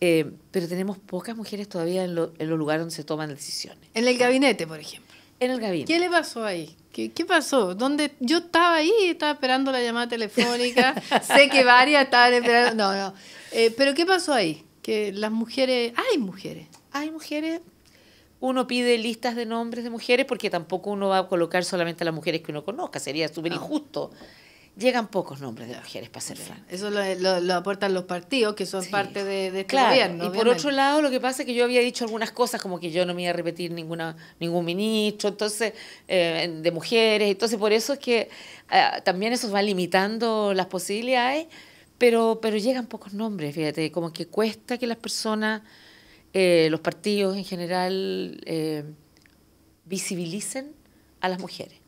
Eh, pero tenemos pocas mujeres todavía en, los lugares donde se toman decisiones. En el gabinete, por ejemplo. En el gabinete. ¿Qué le pasó ahí? ¿Qué, pasó? ¿Dónde? Yo estaba ahí, estaba esperando la llamada telefónica. sé que varias estaban esperando. No, no. Eh, pero ¿qué pasó ahí? Que las mujeres. Hay mujeres. Hay mujeres. Uno pide listas de nombres de mujeres porque tampoco uno va a colocar solamente a las mujeres que uno conozca. Sería súper injusto llegan pocos nombres de mujeres para ser Eso lo, aportan los partidos, que son parte de, de este claro. Y por otro lado, lo que pasa es que yo había dicho algunas cosas, como que yo no me iba a repetir ninguna, ningún ministro, entonces, eh, de mujeres. Entonces, por eso es que eh, también eso va limitando las posibilidades, pero, pero llegan pocos nombres, fíjate, como que cuesta que las personas, eh, los partidos en general, visibilicen a las mujeres.